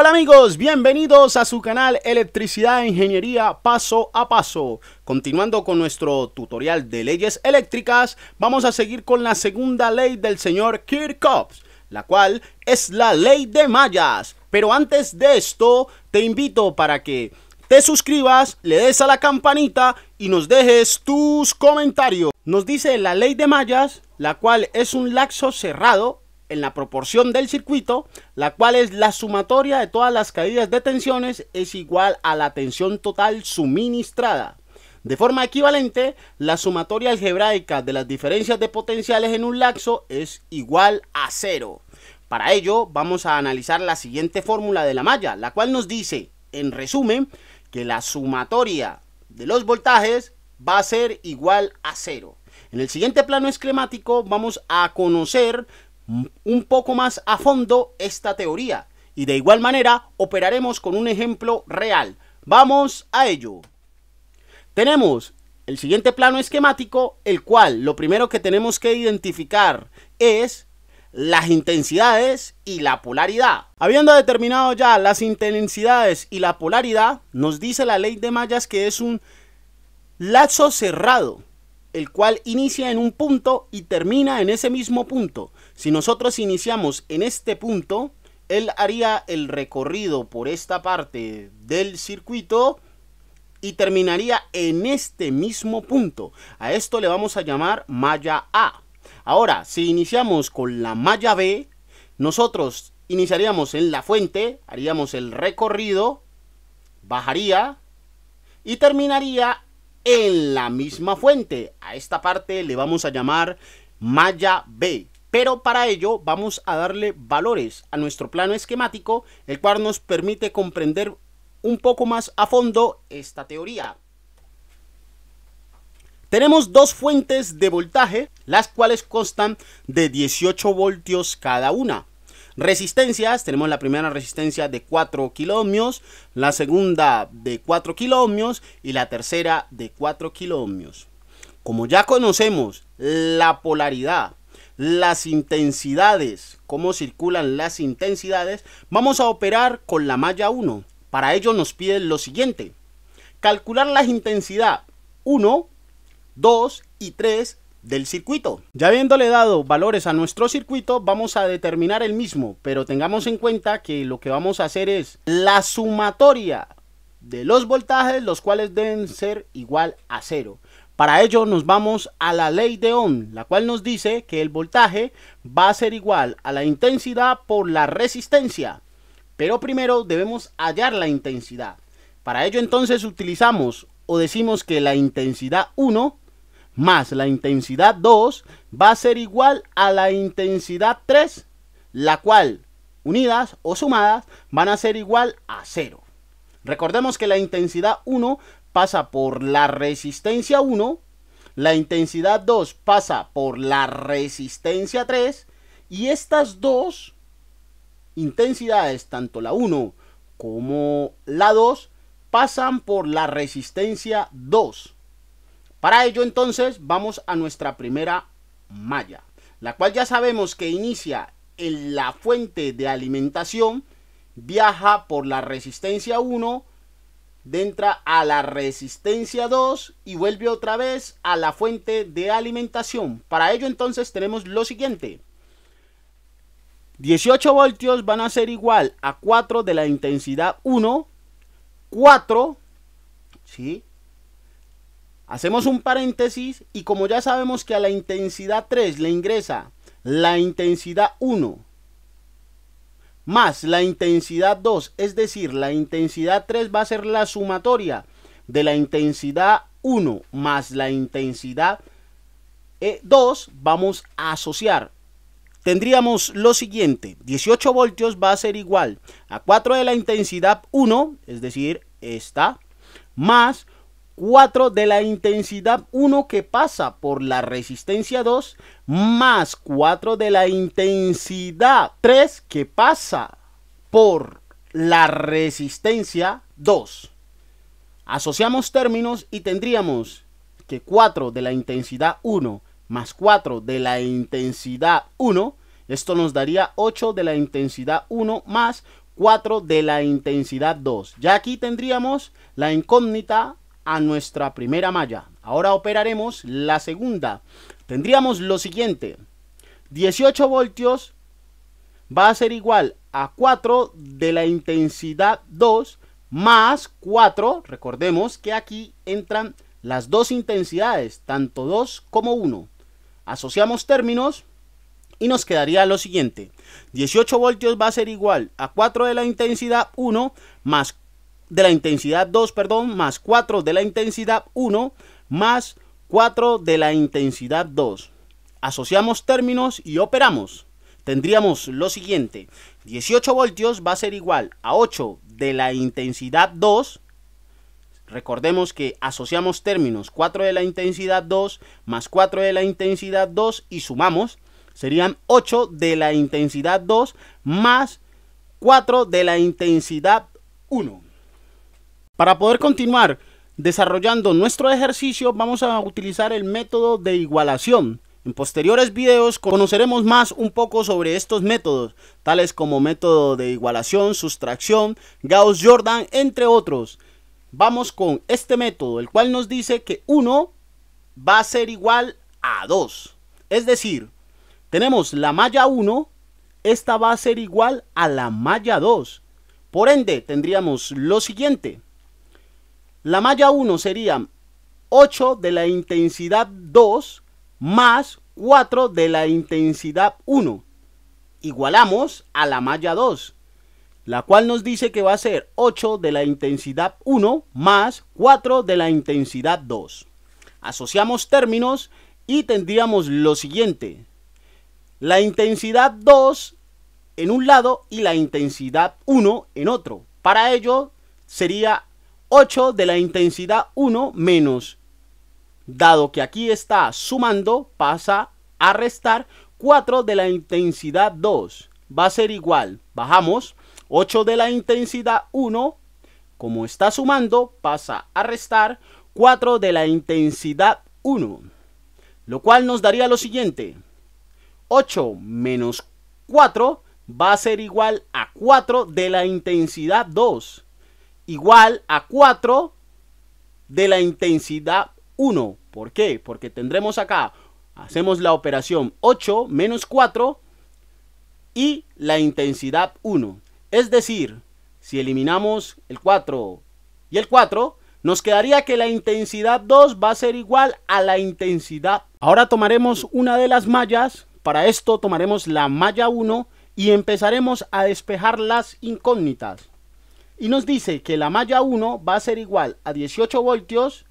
Hola amigos, bienvenidos a su canal Electricidad e Ingeniería Paso a Paso. Continuando con nuestro tutorial de leyes eléctricas, vamos a seguir con la segunda ley del señor Kirchhoff, la cual es la ley de mallas. Pero antes de esto, te invito para que te suscribas, le des a la campanita y nos dejes tus comentarios. Nos dice la ley de mallas, la cual es un laxo cerrado en la proporción del circuito, la cual es la sumatoria de todas las caídas de tensiones es igual a la tensión total suministrada. De forma equivalente, la sumatoria algebraica de las diferencias de potenciales en un laxo es igual a cero. Para ello, vamos a analizar la siguiente fórmula de la malla, la cual nos dice, en resumen, que la sumatoria de los voltajes va a ser igual a cero. En el siguiente plano esquemático vamos a conocer un poco más a fondo esta teoría y de igual manera operaremos con un ejemplo real. Vamos a ello. Tenemos el siguiente plano esquemático, el cual lo primero que tenemos que identificar es las intensidades y la polaridad. Habiendo determinado ya las intensidades y la polaridad, nos dice la ley de mallas que es un lazo cerrado, el cual inicia en un punto y termina en ese mismo punto. Si nosotros iniciamos en este punto, él haría el recorrido por esta parte del circuito y terminaría en este mismo punto. A esto le vamos a llamar malla A. Ahora, si iniciamos con la malla B, nosotros iniciaríamos en la fuente, haríamos el recorrido, bajaría y terminaría en la misma fuente. A esta parte le vamos a llamar malla B. Pero para ello vamos a darle valores a nuestro plano esquemático, el cual nos permite comprender un poco más a fondo esta teoría. Tenemos dos fuentes de voltaje, las cuales constan de 18 voltios cada una. Resistencias, tenemos la primera resistencia de 4 kilohmios. la segunda de 4 kilohmios. y la tercera de 4 kilohmios. Como ya conocemos la polaridad las intensidades, cómo circulan las intensidades, vamos a operar con la malla 1. Para ello nos piden lo siguiente. Calcular la intensidad 1, 2 y 3 del circuito. Ya habiéndole dado valores a nuestro circuito, vamos a determinar el mismo, pero tengamos en cuenta que lo que vamos a hacer es la sumatoria de los voltajes, los cuales deben ser igual a cero. Para ello nos vamos a la ley de Ohm, la cual nos dice que el voltaje va a ser igual a la intensidad por la resistencia. Pero primero debemos hallar la intensidad. Para ello entonces utilizamos o decimos que la intensidad 1 más la intensidad 2 va a ser igual a la intensidad 3, la cual unidas o sumadas van a ser igual a 0. Recordemos que la intensidad 1 pasa por la resistencia 1, la intensidad 2 pasa por la resistencia 3 y estas dos intensidades, tanto la 1 como la 2, pasan por la resistencia 2. Para ello entonces vamos a nuestra primera malla, la cual ya sabemos que inicia en la fuente de alimentación, viaja por la resistencia 1, entra a la resistencia 2 y vuelve otra vez a la fuente de alimentación. Para ello entonces tenemos lo siguiente. 18 voltios van a ser igual a 4 de la intensidad 1, 4, ¿sí? Hacemos un paréntesis y como ya sabemos que a la intensidad 3 le ingresa la intensidad 1 más la intensidad 2, es decir, la intensidad 3 va a ser la sumatoria de la intensidad 1 más la intensidad 2, eh, vamos a asociar. Tendríamos lo siguiente, 18 voltios va a ser igual a 4 de la intensidad 1, es decir, esta, más 4 de la intensidad 1 que pasa por la resistencia 2 más 4 de la intensidad 3 que pasa por la resistencia 2. Asociamos términos y tendríamos que 4 de la intensidad 1 más 4 de la intensidad 1, esto nos daría 8 de la intensidad 1 más 4 de la intensidad 2. Ya aquí tendríamos la incógnita a nuestra primera malla. Ahora operaremos la segunda. Tendríamos lo siguiente. 18 voltios va a ser igual a 4 de la intensidad 2 más 4. Recordemos que aquí entran las dos intensidades, tanto 2 como 1. Asociamos términos y nos quedaría lo siguiente. 18 voltios va a ser igual a 4 de la intensidad 1 más de la intensidad 2, perdón, más 4 de la intensidad 1, más 4 de la intensidad 2. Asociamos términos y operamos. Tendríamos lo siguiente, 18 voltios va a ser igual a 8 de la intensidad 2, Recordemos que asociamos términos 4 de la intensidad 2 más 4 de la intensidad 2 y sumamos. Serían 8 de la intensidad 2 más 4 de la intensidad 1. Para poder continuar desarrollando nuestro ejercicio, vamos a utilizar el método de igualación. En posteriores videos conoceremos más un poco sobre estos métodos, tales como método de igualación, sustracción, Gauss-Jordan, entre otros. Vamos con este método, el cual nos dice que 1 va a ser igual a 2. Es decir, tenemos la malla 1, esta va a ser igual a la malla 2. Por ende, tendríamos lo siguiente. La malla 1 sería 8 de la intensidad 2 más 4 de la intensidad 1. Igualamos a la malla 2, la cual nos dice que va a ser 8 de la intensidad 1 más 4 de la intensidad 2. Asociamos términos y tendríamos lo siguiente. La intensidad 2 en un lado y la intensidad 1 en otro. Para ello sería 8 de la intensidad 1 menos. Dado que aquí está sumando, pasa a restar 4 de la intensidad 2. Va a ser igual, bajamos, 8 de la intensidad 1, como está sumando, pasa a restar 4 de la intensidad 1. Lo cual nos daría lo siguiente, 8 menos 4 va a ser igual a 4 de la intensidad 2 igual a 4 de la intensidad 1. ¿Por qué? Porque tendremos acá, hacemos la operación 8 menos 4 y la intensidad 1. Es decir, si eliminamos el 4 y el 4, nos quedaría que la intensidad 2 va a ser igual a la intensidad. Ahora tomaremos una de las mallas, para esto tomaremos la malla 1 y empezaremos a despejar las incógnitas. Y nos dice que la malla 1 va a ser igual a 18 voltios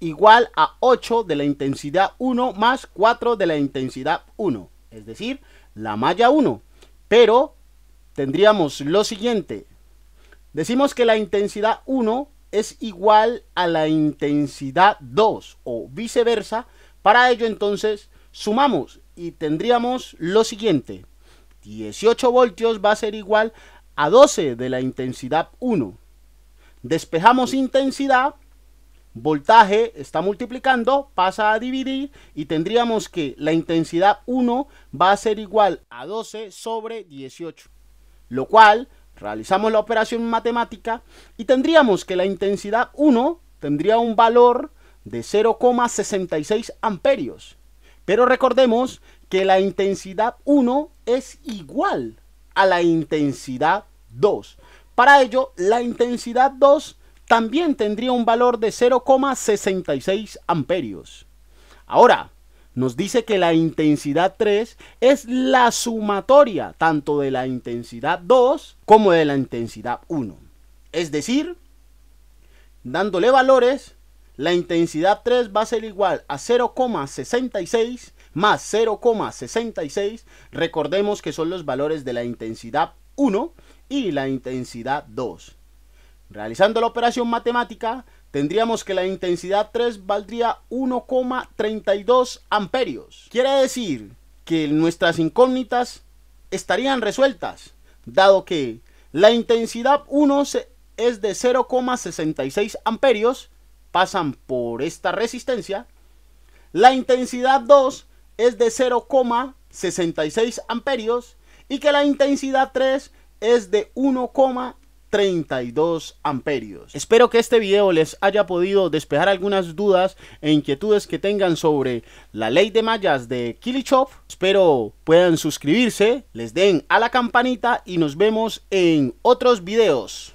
igual a 8 de la intensidad 1 más 4 de la intensidad 1. Es decir, la malla 1. Pero tendríamos lo siguiente. Decimos que la intensidad 1 es igual a la intensidad 2 o viceversa. Para ello entonces sumamos y tendríamos lo siguiente. 18 voltios va a ser igual a a 12 de la intensidad 1. Despejamos intensidad, voltaje está multiplicando, pasa a dividir y tendríamos que la intensidad 1 va a ser igual a 12 sobre 18. Lo cual, realizamos la operación matemática y tendríamos que la intensidad 1 tendría un valor de 0,66 amperios. Pero recordemos que la intensidad 1 es igual a la intensidad 2. Para ello, la intensidad 2 también tendría un valor de 0,66 amperios. Ahora, nos dice que la intensidad 3 es la sumatoria tanto de la intensidad 2 como de la intensidad 1. Es decir, dándole valores, la intensidad 3 va a ser igual a 0,66 más 0,66. Recordemos que son los valores de la intensidad 1 y la intensidad 2. Realizando la operación matemática, tendríamos que la intensidad 3 valdría 1,32 amperios. Quiere decir que nuestras incógnitas estarían resueltas, dado que la intensidad 1 es de 0,66 amperios, pasan por esta resistencia. La intensidad 2 es de 0,66 amperios y que la intensidad 3 es de 1,32 amperios. Espero que este video les haya podido despejar algunas dudas e inquietudes que tengan sobre la ley de mallas de Kilichov. Espero puedan suscribirse, les den a la campanita y nos vemos en otros videos.